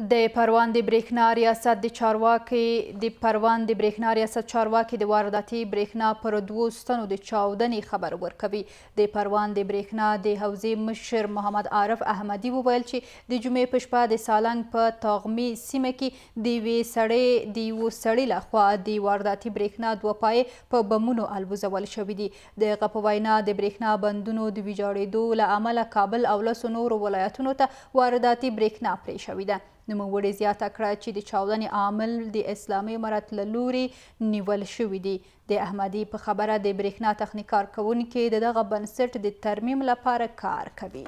د پروان د برېښنا ریاست د چارواکي د پروان د برېښنا ریاست چارواکي د وارداتي برېښنا پر دوو ستنو د چاودنې خبر ورکوي د پروان د برېښنا د حوزې مشر محمد عارف احمدي وویل چې د جمعې په شپه د سالنګ په تاغمی سیمه کې د یوې سړې د یوه سړي لخوا د وارداتي برېښنا دوه پایې په بمونو الوزول شوي دي د هغه په وینا د برېښنا بندونو د ویجاړېدو له امله کابل او لسو نورو ولایتونو ته وارداتي برېښنا پرې شوې ده نوموړي زیاته کړه چې د چاودنې عامل د اسلامي امارت له لوري نیول شوي دي د احمدي په خبره د برېښنا تخنیکار کوونکي دغه بنسټ د ترمیم لپاره کار کوي